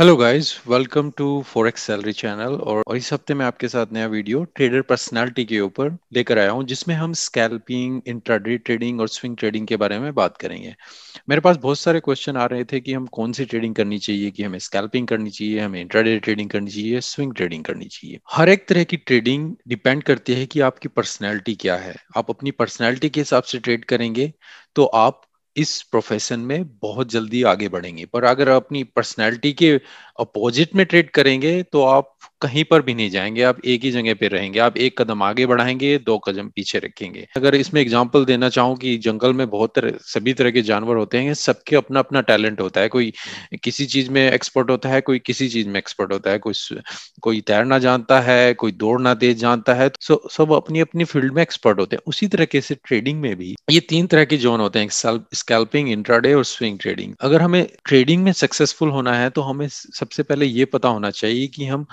Hello guys welcome to forex salary channel और इस हफ्ते मैं आपके साथ नया वीडियो ट्रेडर पर्सनालिटी के ऊपर लेकर आया हूं जिसमें हम स्कैल्पिंग इंट्राडे ट्रेडिंग और स्विंग ट्रेडिंग के बारे में बात करेंगे मेरे पास बहुत सारे क्वेश्चन आ रहे थे कि हम कौन सी ट्रेडिंग करनी चाहिए कि हमें स्कैल्पिंग करनी चाहिए हमें इंट्राडे ट्रेडिंग करनी चाहिए स्विंग ट्रेडिंग करनी चाहिए हर एक तरह की ट्रेडिंग डिपेंड करती है कि आपकी पर्सनैलिटी क्या है आप अपनी पर्सनैलिटी के हिसाब से ट्रेड करेंगे तो आप इस प्रोफेशन में बहुत जल्दी आगे बढ़ेंगे पर अगर अपनी पर्सनैलिटी के अपोजिट में ट्रेड करेंगे तो आप कहीं पर भी नहीं जाएंगे आप एक ही जगह पे रहेंगे आप एक कदम आगे बढ़ाएंगे दो कदम पीछे रखेंगे अगर इसमें एग्जाम्पल देना चाहूँ कि जंगल में बहुत तरह सभी तरह के जानवर होते हैं सबके अपना अपना टैलेंट होता है कोई किसी चीज में एक्सपर्ट होता है कोई किसी चीज में एक्सपर्ट होता है कोई कोई तैरना जानता है कोई दौड़ना तेज जानता है तो सब अपनी अपनी फील्ड में एक्सपर्ट होते हैं उसी तरीके से ट्रेडिंग में भी ये तीन तरह के जोन होते हैं स्कैल्पिंग इंट्राडे और स्विंग ट्रेडिंग अगर हमें ट्रेडिंग में सक्सेसफुल होना है तो हमें सब सबसे पहले ये पता होना चाहिए कि हम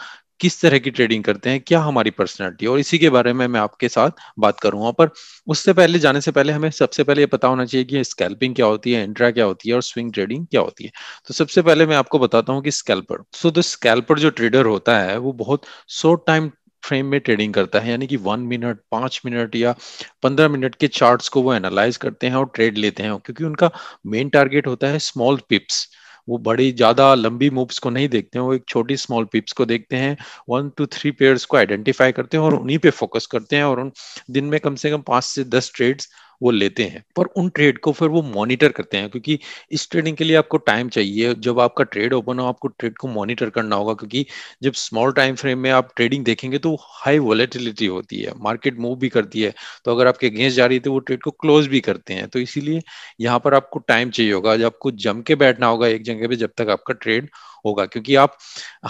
किस तरह की ट्रेडिंग करते हैं क्या हमारी पर्सनैलिटी और इसी के बारे में मैं आपके साथ बात करूंगा पर उससे पहले जाने से पहले हमें सबसे पहले ये पता होना चाहिए कि स्कैल्पिंग क्या होती है इंट्रा क्या होती है और स्विंग ट्रेडिंग क्या होती है तो सबसे पहले मैं आपको बताता हूँ कि स्कैल्पर सो द स्कैल्पर जो ट्रेडर होता है वो बहुत शॉर्ट टाइम फ्रेम में ट्रेडिंग करता है यानी कि वन मिनट पांच मिनट या पंद्रह मिनट के चार्ट्स को वो एनालाइज करते हैं और ट्रेड लेते हैं क्योंकि उनका मेन टारगेट होता है स्मॉल पिप्स वो बड़ी ज़्यादा लंबी मूव्स को नहीं देखते हैं वो एक छोटी स्मॉल पिप्स को देखते हैं वन टू थ्री पेयर्स को आइडेंटिफाई करते हैं और उन्हीं पे फोकस करते हैं और उन दिन में कम से कम पांच से दस ट्रेड्स वो लेते हैं पर उन ट्रेड को फिर वो मॉनिटर करते हैं क्योंकि इस ट्रेडिंग के लिए आपको टाइम चाहिए जब आपका ट्रेड ओपन हो आपको ट्रेड को मॉनिटर करना होगा क्योंकि जब स्मॉल टाइम फ्रेम में आप ट्रेडिंग देखेंगे तो हाई वॉलेटिलिटी होती है मार्केट मूव भी करती है तो अगर आपके अगेंस्ट जा रही है तो वो ट्रेड को क्लोज भी करते हैं तो इसीलिए यहाँ पर आपको टाइम चाहिए होगा जब आपको जम के बैठना होगा एक जगह पे जब तक आपका ट्रेड होगा क्योंकि आप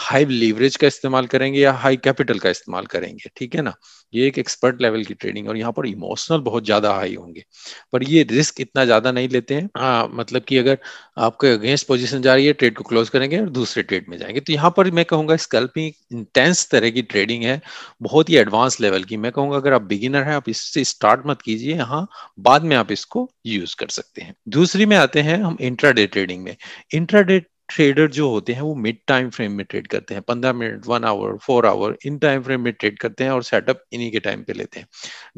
हाई लीवरेज का इस्तेमाल करेंगे या हाई कैपिटल का इस्तेमाल करेंगे ठीक है ना ये एक एक्सपर्ट लेवल की ट्रेडिंग और यहाँ पर इमोशनल बहुत ज्यादा हाई होंगे करेंगे पर ये रिस्क इतना ज्यादा नहीं लेते हैं आ, हाँ, मतलब कि अगर आपके अगेंस्ट पोजीशन जा रही है ट्रेड को क्लोज करेंगे और दूसरे ट्रेड में जाएंगे तो यहाँ पर मैं कहूंगा स्कल्पिंग इंटेंस तरह की ट्रेडिंग है बहुत ही एडवांस लेवल की मैं कहूंगा अगर आप बिगिनर हैं आप इससे स्टार्ट मत कीजिए यहाँ बाद में आप इसको यूज कर सकते हैं दूसरी में आते हैं हम इंट्राडे ट्रेडिंग में इंट्राडे ट्रेडर जो होते हैं वो मिड टाइम फ्रेम में ट्रेड करते हैं पंद्रह minute one hour four hour इन टाइम फ्रेम में ट्रेड करते हैं और सेटअप इन्हीं के टाइम पे लेते हैं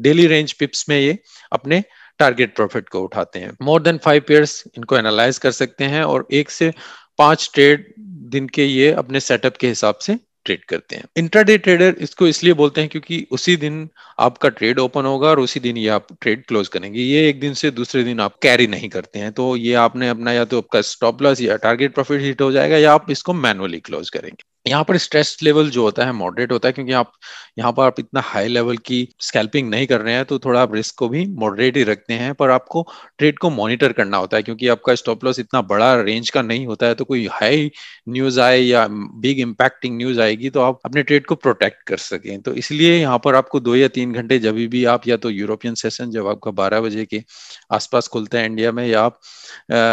डेली रेंज पिप्स में ये अपने टारगेट प्रॉफिट को उठाते हैं मोर देन फाइव पेयर्स इनको एनालाइज कर सकते हैं और एक से पांच ट्रेड दिन के ये अपने सेटअप के हिसाब से ट्रेड करते हैं इंट्राडे ट्रेडर इसको इसलिए बोलते हैं क्योंकि उसी दिन आपका ट्रेड ओपन होगा और उसी दिन ये आप ट्रेड क्लोज करेंगे ये एक दिन से दूसरे दिन आप कैरी नहीं करते हैं तो ये आपने अपना या तो आपका स्टॉप लॉस या टारगेट प्रॉफिट हिट हो जाएगा या आप इसको मैनुअली क्लोज करेंगे यहाँ पर स्ट्रेस लेवल जो होता है मॉडरेट होता है क्योंकि आप यहाँ पर आप इतना हाई लेवल की स्कैल्पिंग नहीं कर रहे हैं तो थोड़ा आप रिस्क को भी मॉडरेट ही रखते हैं पर आपको ट्रेड को मॉनिटर करना होता है क्योंकि आपका स्टॉप लॉस इतना बड़ा रेंज का नहीं होता है तो कोई हाई न्यूज आए या बिग इम्पैक्टिंग न्यूज आएगी तो आप अपने ट्रेड को प्रोटेक्ट कर सकें तो इसलिए यहाँ पर आपको दो या तीन घंटे जब भी आप या तो यूरोपियन सेशन जब आपका बारह बजे के आसपास खुलता है इंडिया में या आप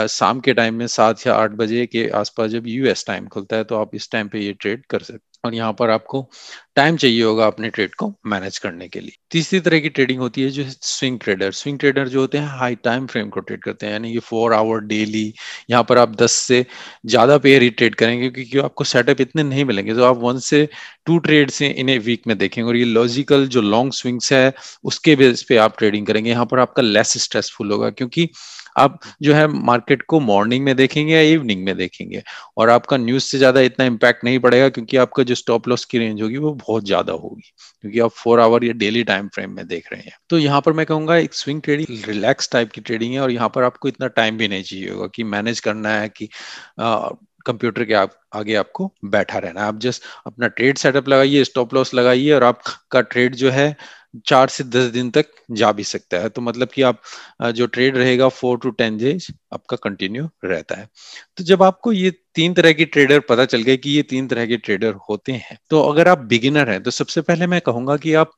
शाम के टाइम में सात या आठ बजे के आसपास जब यूएस टाइम खुलता है तो आप इस टाइम पे ये ट्रेड कर सकते और यहाँ पर आपको टाइम चाहिए होगा अपने ट्रेड को मैनेज करने के लिए तीसरी तरह की ट्रेडिंग होती है जो स्विंग ट्रेडर स्विंग ट्रेडर जो होते हैं हाई टाइम फ्रेम को ट्रेड करते हैं यानी कि फोर आवर डेली यहाँ पर आप दस से ज़्यादा पेयर ही ट्रेड करेंगे क्योंकि आपको सेटअप इतने नहीं मिलेंगे तो आप वन से टू ट्रेड से इन्हें वीक में देखेंगे और ये लॉजिकल जो लॉन्ग स्विंग्स है उसके बेस पे आप ट्रेडिंग करेंगे यहाँ पर आपका लेस स्ट्रेसफुल होगा क्योंकि आप जो है मार्केट को मॉर्निंग में देखेंगे या इवनिंग में देखेंगे और आपका न्यूज से ज्यादा इतना इम्पैक्ट नहीं पड़ेगा क्योंकि आपका जो स्टॉप लॉस की रेंज होगी वो बहुत ज्यादा होगी क्योंकि आप फोर आवर या डेली टाइम फ्रेम में देख रहे हैं तो यहाँ पर मैं कहूंगा एक स्विंग ट्रेडिंग रिलैक्स टाइप की ट्रेडिंग है और यहाँ पर आपको इतना टाइम भी नहीं चाहिए होगा कि मैनेज करना है कि कंप्यूटर के आप आगे आपको बैठा रहना आप जस्ट अपना ट्रेड सेटअप लगाइए स्टॉप लॉस लगाइए और आपका ट्रेड जो है चार से दस दिन तक जा भी सकता है तो मतलब कि आप जो ट्रेड रहेगा फोर टू टेन डेज आपका कंटिन्यू रहता है तो जब आपको ये तीन तरह के ट्रेडर पता चल गए कि ये तीन तरह के ट्रेडर होते हैं तो अगर आप बिगिनर हैं तो सबसे पहले मैं कहूंगा कि आप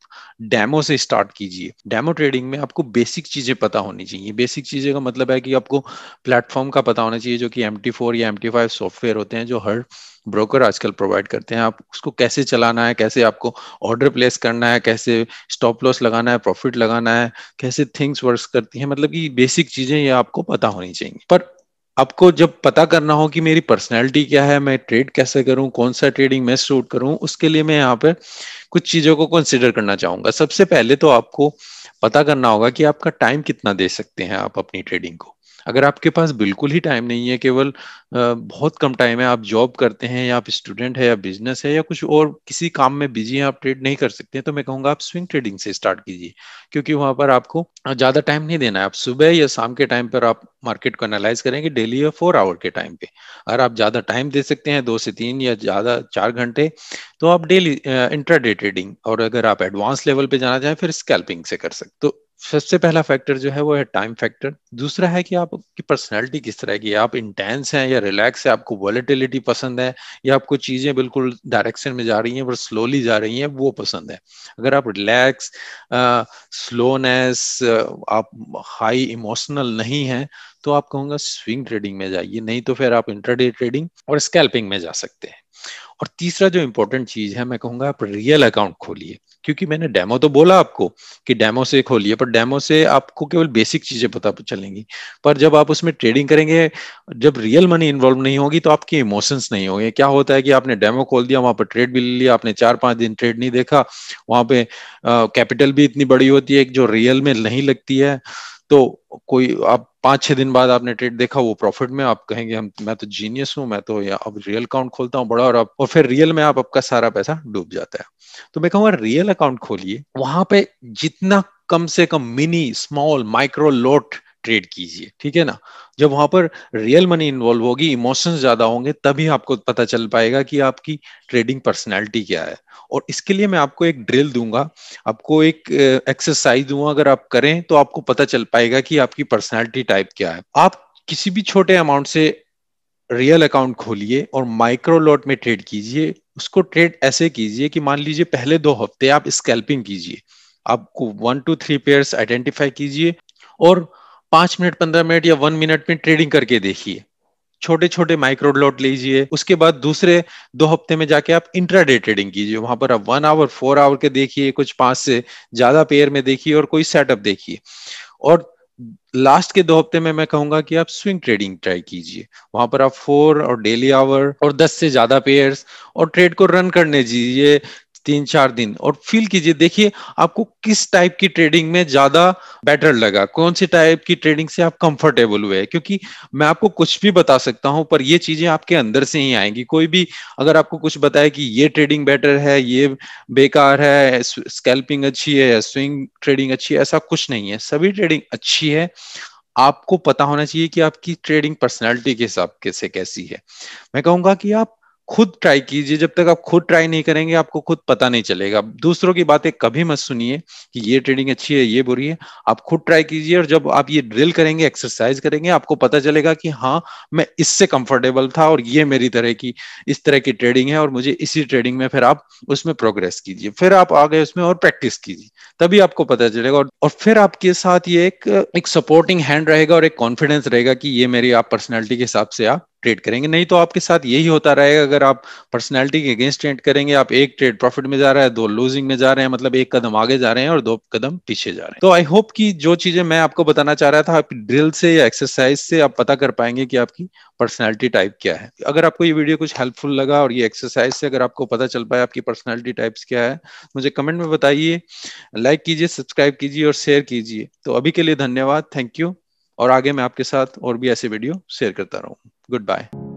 डेमो से स्टार्ट कीजिए डेमो ट्रेडिंग में आपको बेसिक चीजें पता होनी चाहिए बेसिक चीजें का मतलब है कि आपको प्लेटफॉर्म का पता होना चाहिए जो कि एम या एम सॉफ्टवेयर होते हैं जो हर ब्रोकर आजकल प्रोवाइड करते हैं आप उसको कैसे चलाना है कैसे आपको ऑर्डर प्लेस करना है कैसे स्टॉप लॉस लगाना है प्रॉफिट लगाना है कैसे थिंग्स वर्क करती है मतलब कि बेसिक चीजें ये आपको पता होनी चाहिए पर आपको जब पता करना हो कि मेरी पर्सनैलिटी क्या है मैं ट्रेड कैसे करूं कौन सा ट्रेडिंग मैं सूट करूं उसके लिए मैं यहाँ पे कुछ चीज़ों को कंसिडर करना चाहूंगा सबसे पहले तो आपको पता करना होगा कि आपका टाइम कितना दे सकते हैं आप अपनी ट्रेडिंग को अगर आपके पास बिल्कुल ही टाइम नहीं है केवल बहुत कम टाइम है आप जॉब करते हैं या आप स्टूडेंट है या बिजनेस है या कुछ और किसी काम में बिजी हैं आप ट्रेड नहीं कर सकते हैं तो मैं कहूँगा आप स्विंग ट्रेडिंग से स्टार्ट कीजिए क्योंकि वहां पर आपको ज़्यादा टाइम नहीं देना है आप सुबह या शाम के टाइम पर आप मार्केट को एनालाइज करेंगे डेली या फोर आवर के टाइम पे अगर आप ज़्यादा टाइम दे सकते हैं दो से तीन या ज़्यादा चार घंटे तो आप डेली इंट्राडे ट्रेडिंग और अगर आप एडवांस लेवल पे जाना चाहें फिर स्कैल्पिंग से कर सकते तो सबसे पहला फैक्टर जो है वो है टाइम फैक्टर दूसरा है कि आपकी पर्सनैलिटी किस तरह की आप इंटेंस हैं या रिलैक्स है आपको वॉलिटिलिटी पसंद है या आपको चीज़ें बिल्कुल डायरेक्शन में जा रही हैं पर स्लोली जा रही हैं वो पसंद है अगर आप रिलैक्स स्लोनेस आप हाई इमोशनल नहीं हैं तो आप कहूंगा स्विंग ट्रेडिंग में जाइए नहीं तो फिर आप इंटरडे ट्रेडिंग और स्कैल्पिंग में जा सकते हैं और तीसरा जो इंपॉर्टेंट चीज है मैं कहूंगा आप रियल अकाउंट खोलिए क्योंकि मैंने डेमो तो बोला आपको कि डेमो से खोलिए पर डेमो से आपको केवल बेसिक चीजें पता चलेंगी पर जब आप उसमें ट्रेडिंग करेंगे जब रियल मनी इन्वॉल्व नहीं होगी तो आपके इमोशंस नहीं होंगे क्या होता है कि आपने डेमो खोल दिया वहां पर ट्रेड भी ले लिया आपने चार पांच दिन ट्रेड नहीं देखा वहां पे कैपिटल भी इतनी बड़ी होती है जो रियल में नहीं लगती है तो कोई आप पांच छह दिन बाद आपने ट्रेड देखा वो प्रॉफिट में आप कहेंगे हम मैं तो जीनियस हूं मैं तो या अब रियल अकाउंट खोलता हूं बड़ा और आप और फिर रियल में आप आपका सारा पैसा डूब जाता है तो मैं कहूंगा रियल अकाउंट खोलिए वहां पे जितना कम से कम mini small micro lot trade कीजिए ठीक है ना जब वहां पर रियल मनी इन्वॉल्व होगी इमोशंस ज्यादा होंगे तभी आपको पता चल पाएगा कि आपकी ट्रेडिंग पर्सनैलिटी क्या है और इसके लिए मैं आपको एक ड्रिल दूंगा आपको एक एक्सरसाइज दूंगा अगर आप करें तो आपको पता चल पाएगा कि आपकी पर्सनैलिटी टाइप क्या है आप किसी भी छोटे अमाउंट से रियल अकाउंट खोलिए और माइक्रो लॉट में ट्रेड कीजिए उसको ट्रेड ऐसे कीजिए कि मान लीजिए पहले दो हफ्ते आप स्कैल्पिंग कीजिए आपको one two three pairs identify कीजिए और पांच मिनट पंद्रह मिनट या वन मिनट में ट्रेडिंग करके देखिए छोटे छोटे माइक्रो लॉट लीजिए उसके बाद दूसरे दो हफ्ते में जाके आप डे ट्रेडिंग कीजिए वहां पर आप वन आवर फोर आवर के देखिए कुछ पांच से ज्यादा पेयर में देखिए और कोई सेटअप देखिए और लास्ट के दो हफ्ते में मैं कहूंगा कि आप स्विंग ट्रेडिंग ट्राई कीजिए वहां पर आप फोर और डेली आवर और दस से ज्यादा पेयर्स और ट्रेड को रन करने दीजिए तीन चार दिन और फील कीजिए देखिए आपको किस टाइप की ट्रेडिंग में ज्यादा बेटर लगा कौन सी टाइप की ट्रेडिंग से आप कंफर्टेबल हुए क्योंकि मैं आपको कुछ भी बता सकता हूं पर ये चीजें आपके अंदर से ही आएंगी कोई भी अगर आपको कुछ बताए कि ये ट्रेडिंग बेटर है ये बेकार है स्कैल्पिंग अच्छी है स्विंग ट्रेडिंग अच्छी है ऐसा कुछ नहीं है सभी ट्रेडिंग अच्छी है आपको पता होना चाहिए कि आपकी ट्रेडिंग पर्सनैलिटी के हिसाब से कैसी है मैं कहूंगा कि आप खुद ट्राई कीजिए जब तक आप खुद ट्राई नहीं करेंगे आपको खुद पता नहीं चलेगा दूसरों की बातें कभी मत सुनिए कि ये ट्रेडिंग अच्छी है ये बुरी है आप खुद ट्राई कीजिए और जब आप ये ड्रिल करेंगे एक्सरसाइज करेंगे आपको पता चलेगा कि हाँ मैं इससे कंफर्टेबल था और ये मेरी तरह की इस तरह की ट्रेडिंग है और मुझे इसी ट्रेडिंग में फिर आप उसमें प्रोग्रेस कीजिए फिर आप आ गए उसमें और प्रैक्टिस कीजिए तभी आपको पता चलेगा और फिर आपके साथ ये एक एक सपोर्टिंग हैंड रहेगा और एक कॉन्फिडेंस रहेगा कि ये मेरी आप पर्सनैलिटी के हिसाब से आप ट्रेड करेंगे नहीं तो आपके साथ यही होता रहेगा अगर आप पर्सनैलिटी के अगेंस्ट ट्रेड करेंगे आप एक ट्रेड प्रॉफिट में जा रहा है दो लूजिंग में जा रहे हैं मतलब एक कदम आगे जा रहे हैं और दो कदम पीछे जा रहे हैं तो आई होप कि जो चीजें मैं आपको बताना चाह रहा था आप ड्रिल से या एक्सरसाइज से आप पता कर पाएंगे कि आपकी पर्सनैलिटी टाइप क्या है अगर आपको ये वीडियो कुछ हेल्पफुल लगा और ये एक्सरसाइज से अगर आपको पता चल पाया आपकी पर्सनैलिटी टाइप्स क्या है मुझे कमेंट में बताइए लाइक कीजिए सब्सक्राइब कीजिए और शेयर कीजिए तो अभी के लिए धन्यवाद थैंक यू और आगे मैं आपके साथ और भी ऐसे वीडियो शेयर करता रहूँ Goodbye.